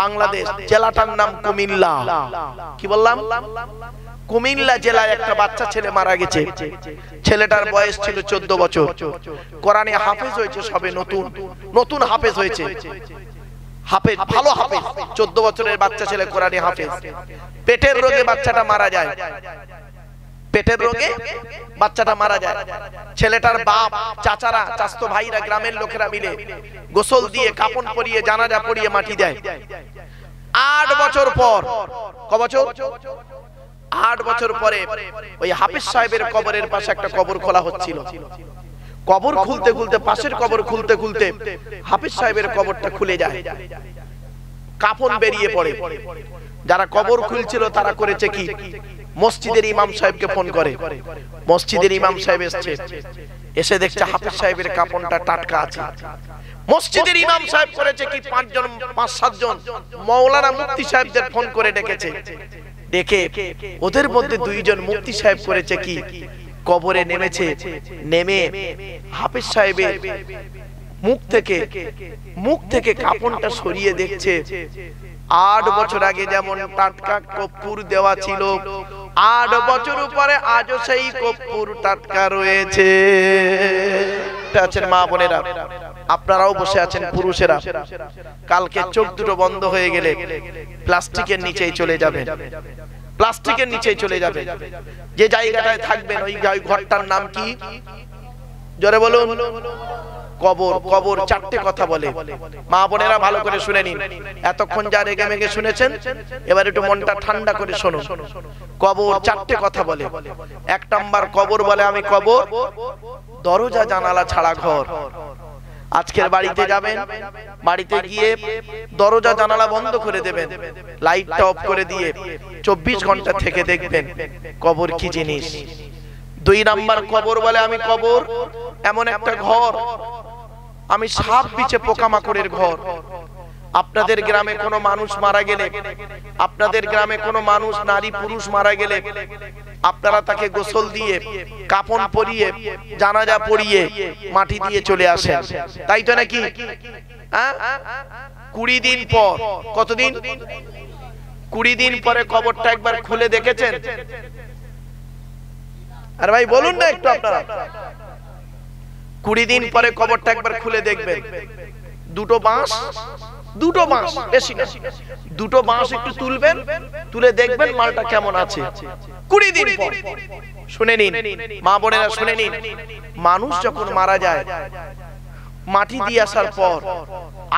বাংলাদেশ জেলাটার নাম কুমিল্লা কি বললাম কুমিল্লা জেলায় একটা বাচ্চা ছেলে মারা গেছে ছেলেটার বয়স ছিল চোদ্দ বছর কোরআনে হাফেজ হয়েছে সবে নতুন নতুন হাফেজ হয়েছে হাফেজ ভালো হাফেজ চোদ্দ বছরের বাচ্চা ছেলে কোরআনে হাফেজ পেটের রোগে বাচ্চাটা মারা যায় পেটের রোগে বাচ্চাটা মারা যায় ছেলেটার বাপ চাচারা চাস্ত ভাইরা গ্রামের লোকেরা মিলে গোসল দিয়ে কাপড় পরিয়ে জানাজা পরিয়ে মাটি দেয় আট বছর পর ক বছর আট বছর পরে ওই হাফিজ সাহেবের কবরের পাশে একটা কবর খোলা হচ্ছিল কবর খুলতে খুলতে পাশের কবর খুলতে খুলতে হাফিজ সাহেবের কবরটা খুলে যায় কাফন বেরিয়ে পড়ে যারা কবর খুলছিল তারা করেছে কি মসজিদের ইমাম সাহেবকে ফোন করে মসজিদের ইমাম সাহেব এসছে এসে দেখছে হাফিজ সাহেবের কাপনটা টাটকা আছে মসজিদের ইমাম সাহেব করেছে কি পাঁচজন পাঁচ সাতজন মৌলানা মুফতি সাহেবদের ফোন করে ডেকেছে ডেকে ওদের মধ্যে দুইজন মুফতি সাহেব করেছে কি কবরে নেমেছে নেমে হাফিজ সাহেবের মুখ থেকে মুখ থেকে কাপনটা সরিয়ে দেখছে আট বছর আগে যেমন টাটকা কপুর দেওয়া ছিল আট বছর পরে আজও সেই কপুর টাটকা রয়েছে আছেন মা বোনেরা আপনারাও বসে আছেন পুরুষেরা কালকে চোখ দুটো বন্ধ হয়ে গেলে প্লাস্টিকের নিচেই চলে যাবে প্লাস্টিকের নিচে চলে যাবে যে জায়গাটায় থাকবেন ওই ঘরটার নাম কি জোরে বলুন কবর কবর চারটে কথা বলে মা বোনেরা ভালো করে শুনে নিন এতক্ষণ যা রেগে মেগে শুনেছেন এবার একটু মনটা ঠান্ডা করে শোনো কবর চারটে কথা বলে এক নাম্বার কবর বলে আমি কবর দরজা জানালা ছাড়া ঘর আজকের বাড়িতে যাবেন বাড়িতে গিয়ে দরজা জানালা বন্ধ করে দেবেন লাইটটা অফ করে দিয়ে চব্বিশ ঘন্টা থেকে দেখবেন কবর কি জিনিস দুই নাম্বার কবর বলে আমি কবর এমন একটা ঘর আমি সাপ বিচে পোকামাকড়ের ঘর আপনাদের গ্রামে কোনো মানুষ মারা গেলে আপনাদের গ্রামে কোনো মানুষ নারী পুরুষ মারা গেলে আপনারা তাকে গোসল দিয়ে কাপন পরিয়ে জানাজা পরিয়ে মাটি দিয়ে চলে আসে তাই তো নাকি হ্যাঁ? কুড়ি দিন পর কতদিন কুড়ি দিন পরে কবরটা একবার খুলে দেখেছেন আর ভাই বলুন না একটু আপনারা কুড়ি দিন পরে কবরটা একবার খুলে দেখবেন দুটো বাঁশ দুটো বাঁশ বেশি না দুটো বাঁশ একটু তুলবেন তুলে দেখবেন মালটা কেমন আছে কুড়ি দিন পর শুনে নিন মা বোনেরা শুনে নিন মানুষ যখন মারা যায় মাটি দিয়ে আসার পর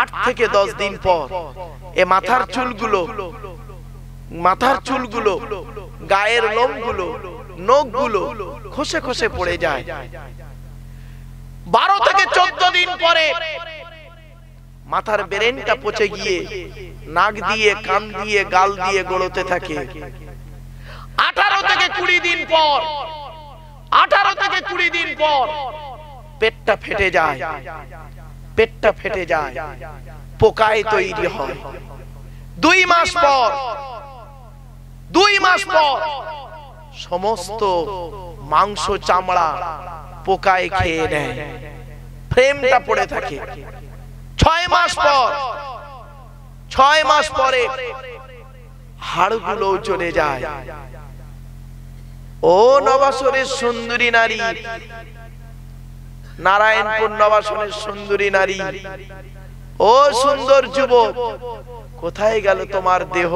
আট থেকে দশ দিন পর এ মাথার চুলগুলো মাথার চুলগুলো গায়ের লোমগুলো নখগুলো খসে খসে পড়ে যায় বারো থেকে চোদ্দ দিন পরে মাথার ব্রেনটা পচে গিয়ে নাক দিয়ে কান দিয়ে গাল দিয়ে গড়তে থাকে আঠারো থেকে কুড়ি দিন পর আঠারো থেকে কুড়ি দিন পর পেটটা ফেটে যায় পেটটা ফেটে যায় পোকায় তৈরি হয় দুই মাস পর দুই মাস পর সমস্ত মাংস চামড়া পোকায় খেয়ে নেয় ফ্রেমটা পড়ে থাকে ছয় মাস পর ছয় মাস পরে হাড়গুলো চলে যায় ও নবাসনের সুন্দরী নারী নারায়ণপুর নবাসনের সুন্দরী নারী ও সুন্দর যুবক কোথায় গেল তোমার দেহ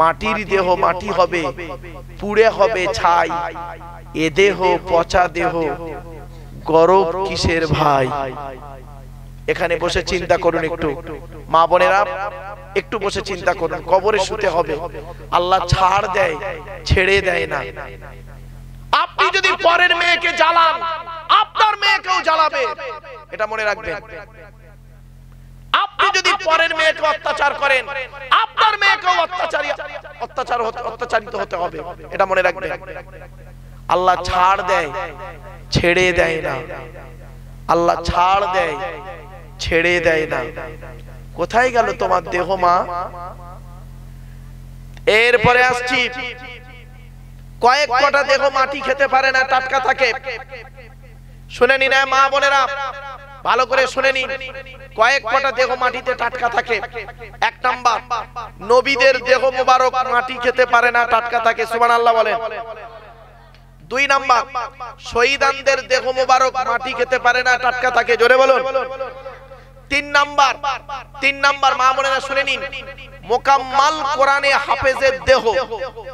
মাটির দেহ মাটি হবে পুড়ে হবে ছাই এ দেহ পচা দেহ গরব কিসের ভাই এখানে বসে চিন্তা করুন একটু মা বোনেরা একটু বসে চিন্তা করুন কবরে শুতে হবে আল্লাহ ছাড় দেয় ছেড়ে দেয় না আপনি যদি পরের মেয়েকে জ্বালান আপনার মেয়েকেও জ্বালাবে এটা মনে রাখবেন আপনি যদি পরের মেয়েকে অত্যাচার করেন আপনার মেয়েকেও অত্যাচারী অত্যাচার অত্যাচারিত হতে হবে এটা মনে রাখবেন আল্লাহ ছাড় দেয় ছেড়ে দেয় না আল্লাহ ছাড় দেয় ছেড়ে দেয় না কোথায় গেল তোমার দেহ মা এরপরে আসছি কয়েক কটা দেহ মাটি খেতে পারে না টাটকা থাকে শুনে নি না মা বোনেরা ভালো করে শুনে নিন কয়েক কটা দেহ মাটিতে টাটকা থাকে এক নাম্বার নবীদের দেহ মোবারক মাটি খেতে পারে না টাটকা থাকে সুমান আল্লাহ বলেন দুই নাম্বার শহীদানদের দেহ মোবারক মাটি খেতে পারে না টাটকা থাকে জোরে বলো তিন নাম্বার তিন নাম্বার মা মনে শুনে নিন মোকাম্মাল কোরআনে হাফেজের দেহ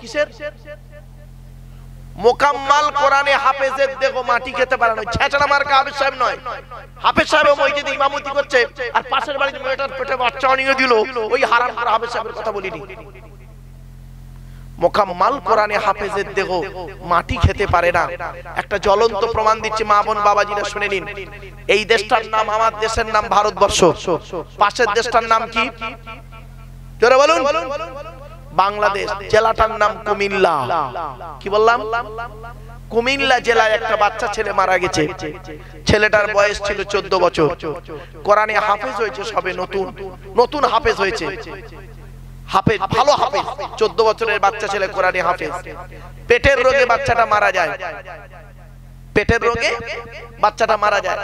কিসের মোকাম্মাল কোরআনে হাফেজের দেখো মাটি খেতে পারে না ছেঁচড়া মার্কা হাফেজ সাহেব নয় হাফেজ সাহেব মসজিদে ইমামতি করছে আর পাশের বাড়ির মেয়েটার পেটে বাচ্চা অনিয়ে দিল ওই হারাম করা হাফেজ সাহেবের কথা বলিনি মোকাম্মাল কোরআনে হাফেজের দেহ মাটি খেতে পারে না একটা জ্বলন্ত প্রমাণ দিচ্ছে মা বোন বাবাজিরা শুনে নিন এই দেশটার নাম আমার দেশের নাম ভারতবর্ষ পাশের দেশটার নাম কি জোরে বলুন বাংলাদেশ জেলাটার নাম কুমিল্লা কি বললাম কুমিল্লা জেলায় একটা বাচ্চা ছেলে মারা গেছে ছেলেটার বয়স ছিল চোদ্দ বছর কোরআনে হাফেজ হয়েছে সবে নতুন নতুন হাফেজ হয়েছে হাফেজ ভালো হাফেজ চোদ্দ বছরের বাচ্চা ছেলে কোরআনে হাফেজ পেটের রোগে বাচ্চাটা মারা যায় পেটের রোগে বাচ্চাটা মারা যায়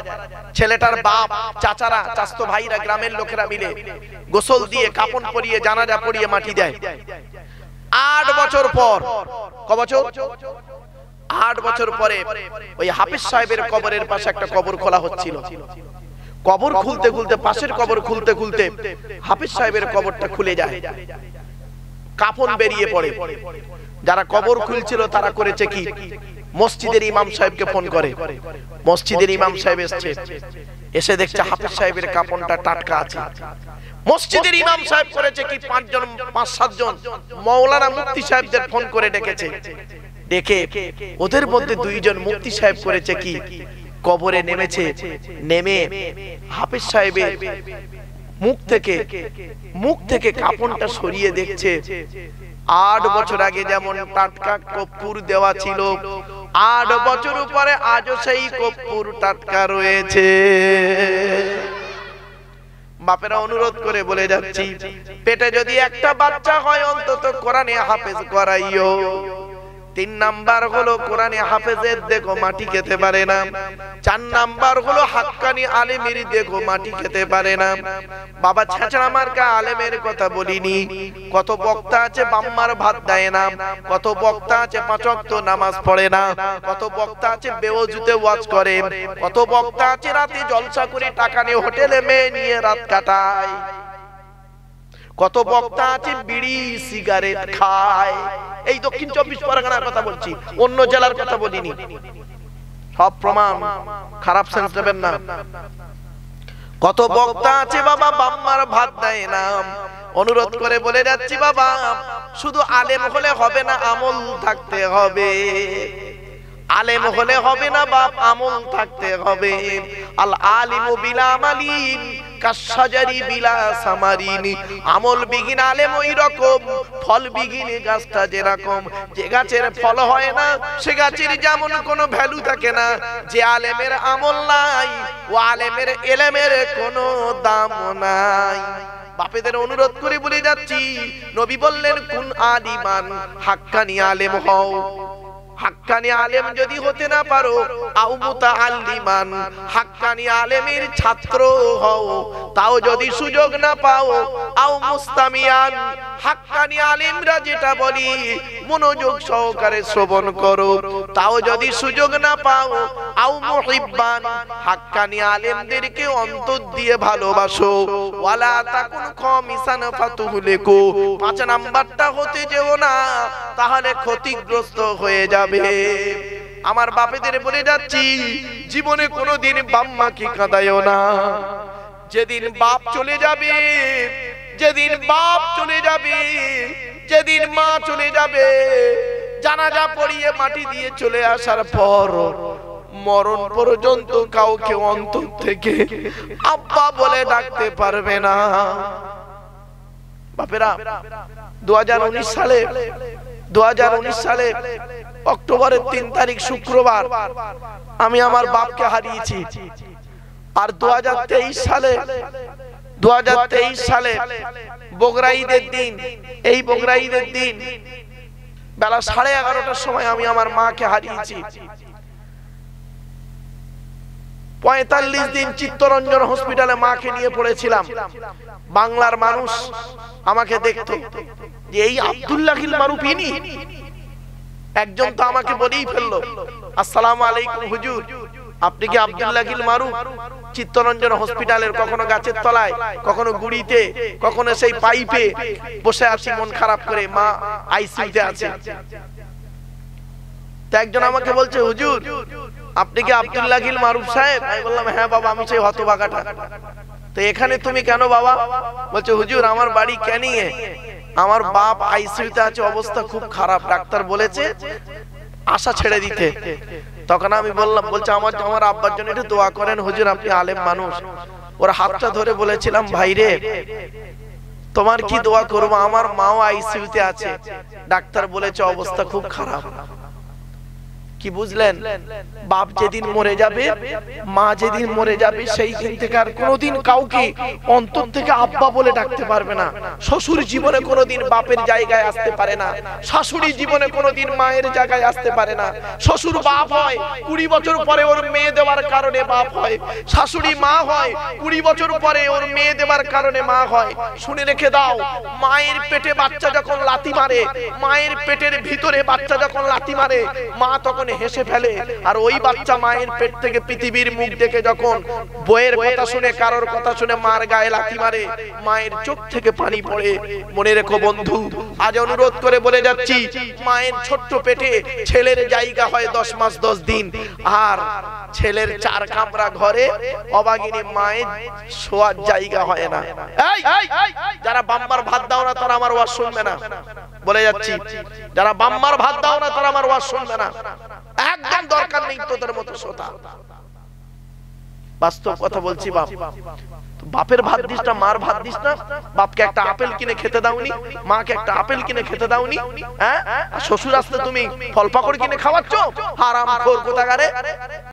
ছেলেটার বাপ চাচারা চাস্তো ভাইরা গ্রামের লোকেরা মিলে গোসল দিয়ে কাপন পরিয়ে জানাজা পরিয়ে মাটি দেয় আট বছর পর ক বছর আট বছর পরে ওই হাফিজ সাহেবের কবরের পাশে একটা কবর খোলা হচ্ছিল কবর খুলতে খুলতে পাশের কবর খুলতে খুলতে হাফিজ সাহেবের কবরটা খুলে যায় কাপন বেরিয়ে পড়ে যারা কবর খুলছিল তারা করেছে কি মসজিদের ইমাম সাহেবকে ফোন করে মসজিদের ইমাম সাহেব এসছে এসে দেখছে হাফিজ সাহেবের কাপনটা টাটকা আছে মসজিদের ইমাম সাহেব করেছে কি পাঁচজন পাঁচ সাতজন মৌলানা মুফতি সাহেবদের ফোন করে ডেকেছে ডেকে ওদের মধ্যে দুইজন মুফতি সাহেব করেছে কি কবরে নেমেছে নেমে হাফিজ সাহেবের মুখ থেকে মুখ থেকে কাপনটা সরিয়ে দেখছে আট বছর আগে যেমন টাটকা কপ্পুর দেওয়া ছিল আট বছর পরে আজও সেই কপ্পুর টাটকা রয়েছে বাপেরা অনুরোধ করে বলে যাচ্ছি পেটে যদি একটা বাচ্চা হয় অন্তত কোরআনে হাফেজ করাইও তিন নাম্বার হলো কোরআনে হাফেজের দেখো মাটি খেতে পারে না চার নাম্বার হলো হাক্কানি আলেমের দেখো মাটি খেতে পারে না বাবা আমার কা আলেমের কথা বলিনি কত বক্তা আছে বাম্মার ভাত দেয় না কত বক্তা আছে পাঁচক্ত নামাজ পড়ে না কত বক্তা আছে বেওজুতে ওয়াজ করে কত বক্তা আছে রাতে জলসা করে টাকা নিয়ে হোটেলে মেয়ে নিয়ে রাত কাটায় কত বক্তা আছে বিড়ি সিগারেট খায় এই দক্ষিণ চব্বিশ পরগনার কথা বলছি অন্য জেলার কথা বলিনি সব প্রমাণ খারাপ সেন্স দেবেন না কত বক্তা আছে বাবা বাম্মার ভাত দেয় না অনুরোধ করে বলে যাচ্ছি বাবা শুধু আলেম হলে হবে না আমল থাকতে হবে আলেম হলে হবে না বাপ আমল থাকতে হবে আল বিলাম বিলামালিন কাশাজারি বিলাস সামারিনি আমল বিঘিন আলেম ওই রকম ফল বিঘিনে গাছটা যেরকম যে গাছের ফল হয় না সে গাছের যেমন কোনো ভ্যালু থাকে না যে আলেমের আমল নাই ও আলেমের এলেমের কোনো দাম নাই বাপেদের অনুরোধ করে বলে যাচ্ছি নবী বললেন কোন আলিমান হাক্কানি আলেম হও হাক্কানি আলেম যদি হতে না পারো হাক্কানি আলেমের ছাত্র হও তাও যদি সুযোগ না পাও আও মুস্তামিয়ান হাক্কানি আলেমরা যেটা বলি মনোযোগ সহকারে শ্রবণ করো তাও যদি সুযোগ না পাও আও মুহিব্বান হাক্কানি আলেমদেরকে অন্তর দিয়ে ভালোবাসো ওয়ালা তাকুন খমিসান ফাতুহলিকু পাঁচ নাম্বারটা হতে যেও না তাহলে ক্ষতিগ্রস্ত হয়ে যাবে আমার বাপেদের বলে যাচ্ছি জীবনে কোনোদিন বাম্মাকে কাঁদায়ও না যেদিন বাপ চলে যাবে যেদিন বাপ চলে যাবে যেদিন মা চলে যাবে জানাজা পড়িয়ে মাটি দিয়ে চলে আসার পর মরণ পর্যন্ত কাউকে অন্তর থেকে আব্বা বলে ডাকতে পারবে না বাপেরা দু সালে দু সালে অক্টোবরের তিন তারিখ শুক্রবার আমি আমার বাপকে হারিয়েছি আর দু সালে দু সালে বগরা ঈদের দিন এই বগরা ঈদের দিন বেলা সাড়ে এগারোটার সময় আমি আমার মাকে হারিয়েছি পঁয়তাল্লিশ দিন চিত্তরঞ্জন হসপিটালে মাকে নিয়ে পড়েছিলাম বাংলার মানুষ আমাকে দেখত যে এই আবদুল্লাহিল মারুফিনী একজন তো আমাকে বলেই ফেললো আসসালাম আলাইকুম হুজুর আপনি কি আবদুল্লাহিল মারু চিত্তরঞ্জন হসপিটালের কখনো গাছের তলায় কখনো গুড়িতে কখনো সেই পাইপে বসে আছি মন খারাপ করে মা আইসিউতে আছে একজন আমাকে বলছে হুজুর আপনি কি আব্দুল্লাহ গিল মারুফ সাহেব আমি বললাম হ্যাঁ বাবা আমি সেই হতবাগাটা তো এখানে তুমি কেন বাবা বলছে হুজুর আমার বাড়ি কেন আমার বাপ আইসিউতে আছে অবস্থা খুব খারাপ ডাক্তার বলেছে আশা ছেড়ে দিতে তখন আমি বললাম বলছে আমার আমার আব্বার জন্য একটু দোয়া করেন হুজুর আপনি আলেম মানুষ ওর হাতটা ধরে বলেছিলাম ভাইরে তোমার কি দোয়া করবো আমার মাও আইসিউতে আছে ডাক্তার বলেছে অবস্থা খুব খারাপ কি বুঝলেন বাপ যেদিন মরে যাবে মা যেদিন মরে যাবে সেই দিন থেকে আর কোনোদিন কাউকে অন্তর থেকে আব্বা বলে ডাকতে পারবে না শ্বশুর জীবনে কোনোদিন বাপের জায়গায় আসতে পারে না শাশুড়ি জীবনে কোনোদিন মায়ের জায়গায় আসতে পারে না শ্বশুর বাপ হয় কুড়ি বছর পরে ওর মেয়ে দেওয়ার কারণে বাপ হয় শাশুড়ি মা হয় কুড়ি বছর পরে ওর মেয়ে দেওয়ার কারণে মা হয় শুনে রেখে দাও মায়ের পেটে বাচ্চা যখন লাথি মারে মায়ের পেটের ভিতরে বাচ্চা যখন লাথি মারে মা তখন হেসে ফেলে আর ওই বাচ্চা মায়ের পেট থেকে পৃথিবীর মুখ দেখে যখন বইয়ের কথা শুনে কারোর কথা শুনে মার গায়ে লাথি মারে মায়ের চোখ থেকে পানি পড়ে মনে রেখো বন্ধু আজ অনুরোধ করে বলে যাচ্ছি মায়ের ছোট্ট পেটে ছেলের জায়গা হয় দশ মাস দশ দিন আর ছেলের চার কামরা ঘরে অবাগিনী মায়ের শোয়ার জায়গা হয় না যারা বাম্মার ভাত দাও না তারা আমার ওয়াজ শুনবে না বলে যাচ্ছি যারা বাম্মার ভাত দাও না তারা আমার ওয়াজ শুনবে না একদম দরকার নেই তোদের মতো শ্রোতা বাস্তব কথা বলছি বাপ বাপের ভাত দিস না মার ভাত দিস না বাপকে একটা আপেল কিনে খেতে দাওনি মাকে একটা আপেল কিনে খেতে দাওনি হ্যাঁ শ্বশুর আসতে তুমি ফল পাকড় কিনে খাওয়াচ্ছ হারাম খোর কোথাকারে